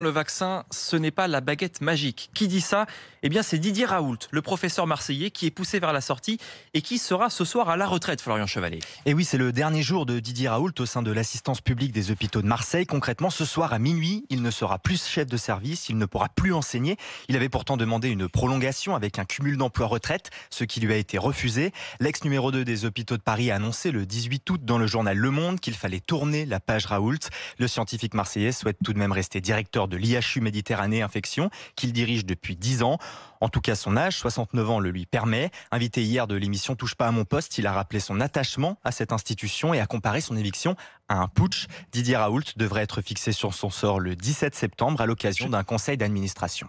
Le vaccin, ce n'est pas la baguette magique. Qui dit ça Eh bien, c'est Didier Raoult, le professeur marseillais qui est poussé vers la sortie et qui sera ce soir à la retraite, Florian Chevalier. Et oui, c'est le dernier jour de Didier Raoult au sein de l'assistance publique des hôpitaux de Marseille. Concrètement, ce soir à minuit, il ne sera plus chef de service, il ne pourra plus enseigner. Il avait pourtant demandé une prolongation avec un cumul d'emplois retraite ce qui lui a été refusé. L'ex numéro 2 des hôpitaux de Paris a annoncé le 18 août dans le journal Le Monde qu'il fallait tourner la page Raoult. Le scientifique marseillais souhaite tout de même rester directeur de l'IHU Méditerranée Infection qu'il dirige depuis 10 ans. En tout cas, son âge, 69 ans, le lui permet. Invité hier de l'émission Touche pas à mon poste, il a rappelé son attachement à cette institution et a comparé son éviction à un putsch. Didier Raoult devrait être fixé sur son sort le 17 septembre à l'occasion d'un conseil d'administration.